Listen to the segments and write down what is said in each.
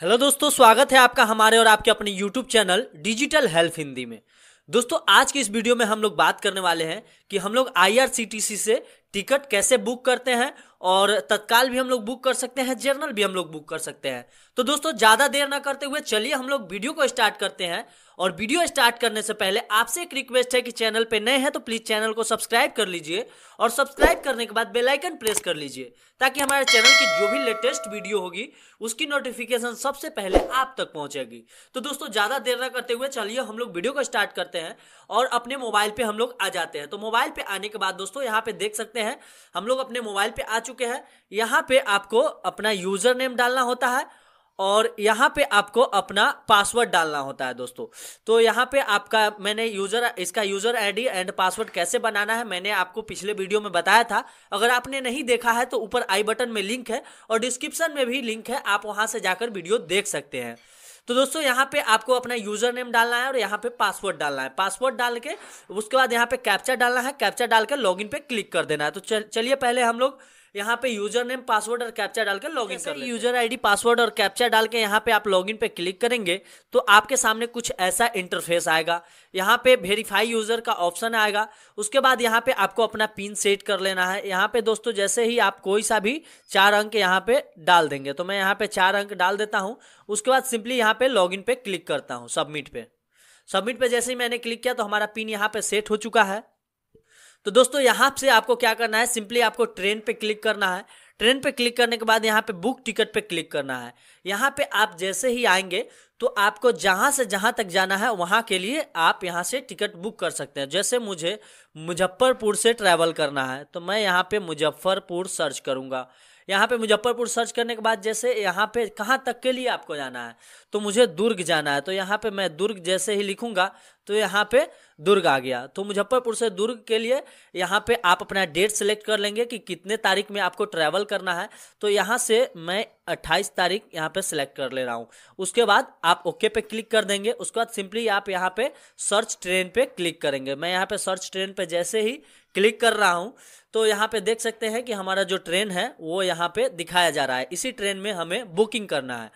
hello दोस्तों स्वागत है आपका हमारे और आपके अपने YouTube channel digital health Hindi में दोस्तों आज की इस वीडियो में हम लोग बात करने वाले हैं कि हम लोग आईआरसीटीसी से टिकट कैसे बुक करते हैं और तत्काल भी हम लोग बुक कर सकते हैं जर्नल भी हम लोग बुक कर सकते हैं तो दोस्तों ज़्यादा देर ना करते हुए चलिए हम लोग वीडियो को स्टार्ट करते हैं और वीडियो स्टार्ट करने से पहले आपसे एक रिक्वेस्ट है कि चैनल पे नए हैं तो प्लीज चैनल को सब्सक्राइब कर लीजिए और सब्सक्राइब करने के बाद बेलाइकन प्रेस कर लीजिए ताकि हमारे चैनल की जो भी लेटेस्ट वीडियो होगी उसकी नोटिफिकेशन सबसे पहले आप तक पहुंचेगी तो दोस्तों ज्यादा देर ना करते हुए चलिए हम लोग वीडियो को स्टार्ट करते हैं और अपने मोबाइल पे हम लोग आ जाते हैं तो मोबाइल पे आने के बाद दोस्तों यहाँ पे देख सकते हैं हम लोग अपने मोबाइल पे आ चुके हैं यहाँ पे आपको अपना यूजर नेम डालना होता है और यहाँ पे आपको अपना पासवर्ड डालना होता है दोस्तों तो यहाँ पे आपका मैंने यूज़र इसका यूज़र आईडी एंड पासवर्ड कैसे बनाना है मैंने आपको पिछले वीडियो में बताया था अगर आपने नहीं देखा है तो ऊपर आई बटन में लिंक है और डिस्क्रिप्शन में भी लिंक है आप वहाँ से जाकर वीडियो देख सकते हैं तो दोस्तों यहाँ पे आपको अपना यूजर नेम डालना है और यहाँ पे पासवर्ड डालना है पासवर्ड डाल के उसके बाद यहाँ पे कैप्चा डालना है कैप्चा डाल के लॉगिन पे क्लिक कर देना है तो चलिए पहले हम लोग यहाँ पे यूजर नेम पासवर्ड और कैप्चा डाल के लॉग इन कर यूजर आईडी पासवर्ड और कैप्चा डाल के यहाँ पे आप लॉग इन पे क्लिक करेंगे तो आपके सामने कुछ ऐसा इंटरफेस आएगा यहाँ पे वेरीफाई यूजर का ऑप्शन आएगा उसके बाद यहाँ पे आपको अपना पिन सेट कर लेना है यहाँ पे दोस्तों जैसे ही आप कोई सा भी चार अंक यहाँ पे डाल देंगे तो मैं यहाँ पे चार अंक डाल देता हूँ उसके बाद सिंपली यहाँ पे लॉग इन पे क्लिक करता हूँ सबमिट पे सबमिट पे जैसे ही मैंने क्लिक किया तो हमारा पिन यहाँ पे सेट हो चुका है तो दोस्तों यहाँ से आपको क्या करना है सिंपली आपको ट्रेन पे क्लिक करना है ट्रेन पे क्लिक करने के बाद यहाँ पे बुक टिकट पे क्लिक करना है यहाँ पे आप जैसे ही आएंगे तो आपको जहाँ से जहाँ तक जाना है वहाँ के लिए आप यहाँ से टिकट बुक कर सकते हैं जैसे मुझे मुजफ्फरपुर से ट्रैवल करना है तो मैं यहाँ पे मुजफ्फरपुर सर्च करूँगा यहाँ पे मुजफ्फरपुर सर्च करने के बाद जैसे यहाँ पे कहाँ तक के लिए आपको जाना है तो मुझे दुर्ग जाना है तो यहाँ पे मैं दुर्ग जैसे ही लिखूंगा तो यहाँ पे दुर्ग आ गया तो मुजफ्फरपुर से दुर्ग के लिए यहाँ पे आप अपना डेट सेलेक्ट कर लेंगे कि कितने तारीख में आपको ट्रैवल करना है तो यहाँ से मैं 28 तारीख यहाँ पे सिलेक्ट कर ले रहा हूँ उसके बाद आप ओके पे क्लिक कर देंगे उसके बाद सिंपली आप यहाँ पे सर्च ट्रेन पे क्लिक करेंगे मैं यहाँ पे सर्च ट्रेन पे जैसे ही क्लिक कर रहा हूँ तो यहाँ पे देख सकते हैं कि हमारा जो ट्रेन है वो यहाँ पे दिखाया जा रहा है इसी ट्रेन में हमें बुकिंग करना है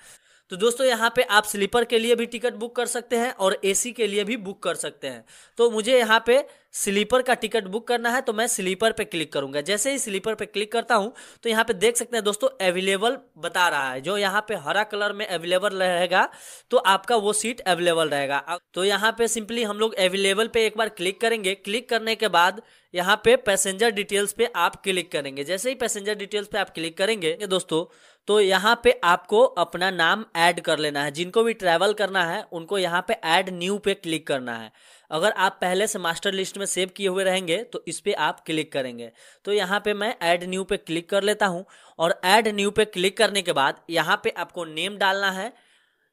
तो दोस्तों यहाँ पे आप स्लीपर के लिए भी टिकट बुक कर सकते हैं और एसी के लिए भी बुक कर सकते हैं तो मुझे यहाँ पे स्लीपर का टिकट बुक करना है तो मैं स्लीपर पे क्लिक करूंगा जैसे ही स्लीपर पे क्लिक करता हूं तो यहाँ पे देख सकते हैं दोस्तों अवेलेबल बता रहा है जो यहाँ पे हरा कलर में अवेलेबल रहेगा तो आपका वो सीट अवेलेबल रहेगा तो यहाँ पे सिंपली हम लोग अवेलेबल पे एक बार क्लिक करेंगे क्लिक करने के बाद यहाँ पे पैसेंजर डिटेल्स पे आप क्लिक करेंगे जैसे ही पैसेंजर डिटेल्स पे आप क्लिक करेंगे दोस्तों तो यहाँ पे आपको अपना नाम ऐड कर लेना है जिनको भी ट्रैवल करना है उनको यहाँ पे ऐड न्यू पे क्लिक करना है अगर आप पहले से मास्टर लिस्ट में सेव किए हुए रहेंगे तो इस पर आप क्लिक करेंगे तो यहाँ पे मैं ऐड न्यू पे क्लिक कर लेता हूँ और ऐड न्यू पे क्लिक करने के बाद यहाँ पे आपको नेम डालना है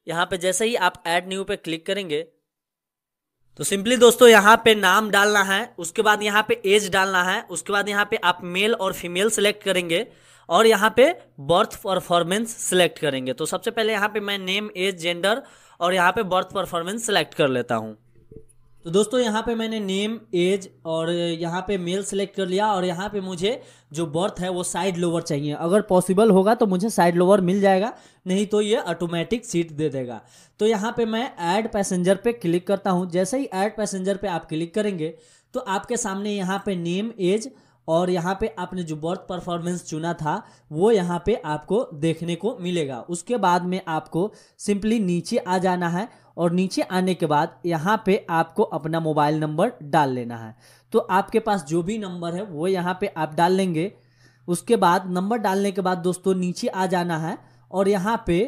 यहाँ पे जैसे ही आप ऐड न्यू पे क्लिक करेंगे तो सिंपली दोस्तों यहाँ पे नाम डालना है उसके बाद यहाँ पे एज डालना है उसके बाद यहाँ पे आप मेल और फीमेल सेलेक्ट करेंगे और यहाँ पे बर्थ परफॉर्मेंस सिलेक्ट करेंगे तो सबसे पहले यहाँ पे मैं नेम एज जेंडर और यहाँ पे बर्थ परफॉर्मेंस सिलेक्ट कर लेता हूँ तो दोस्तों यहाँ पे मैंने नेम एज और यहाँ पे मेल सेलेक्ट कर लिया और यहाँ पे मुझे जो बर्थ है वो साइड लोअर चाहिए अगर पॉसिबल होगा तो मुझे साइड लोअर मिल जाएगा नहीं तो ये ऑटोमेटिक सीट दे देगा तो यहाँ पे मैं ऐड पैसेंजर पे क्लिक करता हूँ जैसे ही ऐड पैसेंजर पे आप क्लिक करेंगे तो आपके सामने यहाँ पे नेम एज और यहाँ पे आपने जो बर्थ परफॉर्मेंस चुना था वो यहाँ पे आपको देखने को मिलेगा उसके बाद में आपको सिंपली नीचे आ जाना है और नीचे आने के बाद यहाँ पे आपको अपना मोबाइल नंबर डाल लेना है तो आपके पास जो भी नंबर है वो यहाँ पे आप डाल लेंगे उसके बाद नंबर डालने के बाद दोस्तों नीचे आ जाना है और यहाँ पे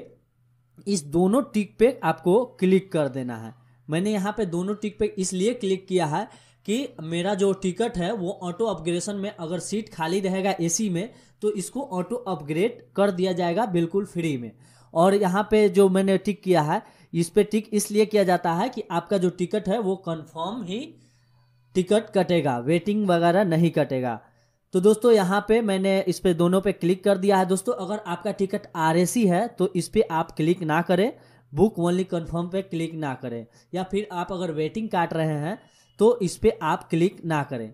इस दोनों टिक पे आपको क्लिक कर देना है मैंने यहाँ पे दोनों टिक पे इसलिए क्लिक किया है कि मेरा जो टिकट है वो ऑटो अपग्रेशन में अगर सीट खाली रहेगा एसी में तो इसको ऑटो अपग्रेड कर दिया जाएगा बिल्कुल फ्री में और यहाँ पे जो मैंने टिक किया है इस पर टिक इसलिए किया जाता है कि आपका जो टिकट है वो कन्फर्म ही टिकट कटेगा वेटिंग वगैरह नहीं कटेगा तो दोस्तों यहाँ पे मैंने इस पर दोनों पे क्लिक कर दिया है दोस्तों अगर आपका टिकट आर है तो इस पर आप क्लिक ना करें बुक ओनली कन्फर्म पर क्लिक ना करें या फिर आप अगर वेटिंग काट रहे हैं तो इस पर आप क्लिक ना करें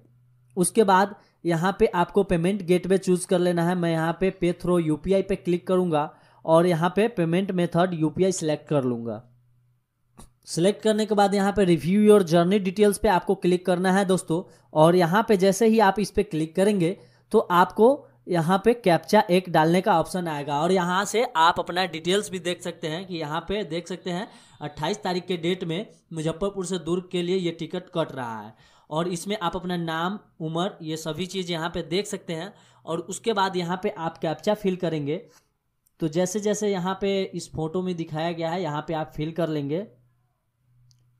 उसके बाद यहाँ पे आपको पेमेंट गेटवे चूज़ कर लेना है मैं यहाँ पे पे थ्रो यू पी पे क्लिक करूँगा और यहाँ पे payment method U I select कर लूँगा सिलेक्ट करने के बाद यहाँ पे रिव्यू योर जर्नी डिटेल्स पे आपको क्लिक करना है दोस्तों और यहाँ पे जैसे ही आप इस पर क्लिक करेंगे तो आपको यहाँ पे कैप्चा एक डालने का ऑप्शन आएगा और यहाँ से आप अपना डिटेल्स भी देख सकते हैं कि यहाँ पे देख सकते हैं 28 तारीख के डेट में मुजफ्फरपुर से दुर्ग के लिए ये टिकट कट रहा है और इसमें आप अपना नाम उम्र ये सभी चीज़ यहाँ पे देख सकते हैं और उसके बाद यहाँ पे आप कैप्चा फिल करेंगे तो जैसे जैसे यहाँ पे इस फोटो में दिखाया गया है यहाँ पे आप फिल कर लेंगे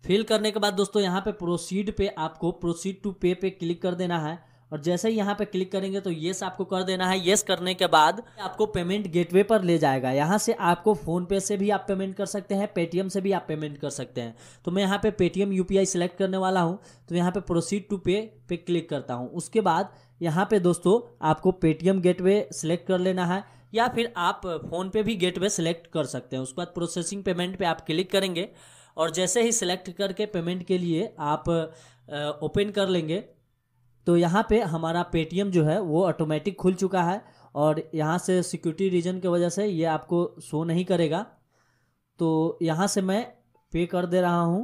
फिल करने के बाद दोस्तों यहाँ पे प्रोसीड पे आपको प्रोसीड टू पे पे क्लिक कर देना है और जैसे ही यहाँ पे क्लिक करेंगे तो येस आपको कर देना है येस करने के बाद आपको पेमेंट गेटवे पर ले जाएगा यहाँ से आपको फ़ोन पे से भी आप पेमेंट कर सकते हैं पेटीएम से भी आप पेमेंट कर सकते हैं तो मैं यहाँ पे पेटीएम यूपीआई सिलेक्ट करने वाला हूँ तो यहाँ पे प्रोसीड टू पे पे क्लिक करता हूँ उसके बाद यहाँ पे दोस्तों आपको पेटीएम गेट सिलेक्ट कर लेना है या फिर आप फ़ोन पे भी गेटवे सिलेक्ट कर सकते हैं उसके बाद प्रोसेसिंग पेमेंट पे आप क्लिक करेंगे और जैसे ही सिलेक्ट करके पेमेंट के लिए आप ओपन कर लेंगे तो यहाँ पे हमारा पेटीएम जो है वो ऑटोमेटिक खुल चुका है और यहाँ से सिक्योरिटी रीजन की वजह से ये आपको शो नहीं करेगा तो यहाँ से मैं पे कर दे रहा हूँ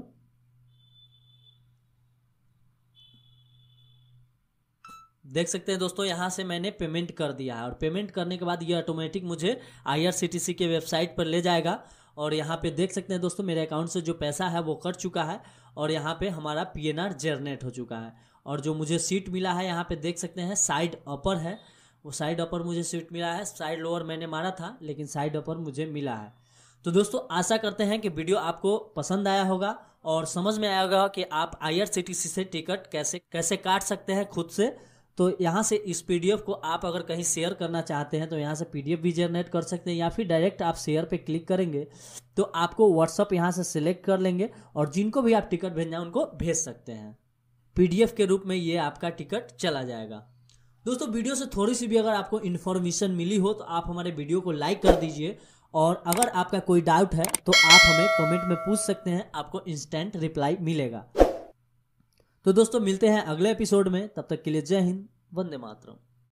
देख सकते हैं दोस्तों यहाँ से मैंने पेमेंट कर दिया है और पेमेंट करने के बाद ये ऑटोमेटिक मुझे आईआरसीटीसी के वेबसाइट पर ले जाएगा और यहाँ पे देख सकते हैं दोस्तों मेरे अकाउंट से जो पैसा है वो कट चुका है और यहाँ पे हमारा पीएनआर जनरेट हो चुका है और जो मुझे सीट मिला है यहाँ पे देख सकते हैं साइड अपर है वो साइड अपर मुझे सीट मिला है साइड लोअर मैंने मारा था लेकिन साइड अपर मुझे मिला है तो दोस्तों आशा करते हैं कि वीडियो आपको पसंद आया होगा और समझ में आया होगा कि आप सी से टिकट कैसे कैसे काट सकते हैं खुद से तो यहाँ से इस एफ को आप अगर कहीं शेयर करना चाहते हैं तो यहाँ से एफ़ भी जनरेट कर सकते हैं या फिर डायरेक्ट आप शेयर पे क्लिक करेंगे तो आपको व्हाट्सअप यहाँ से सिलेक्ट कर लेंगे और जिनको भी आप टिकट भेजना है उनको भेज सकते हैं पीडीएफ के रूप में ये आपका टिकट चला जाएगा दोस्तों वीडियो से थोड़ी सी भी अगर आपको इन्फॉर्मेशन मिली हो तो आप हमारे वीडियो को लाइक कर दीजिए और अगर आपका कोई डाउट है तो आप हमें कमेंट में पूछ सकते हैं आपको इंस्टेंट रिप्लाई मिलेगा तो दोस्तों मिलते हैं अगले एपिसोड में तब तक के लिए जय हिंद वंदे मातरम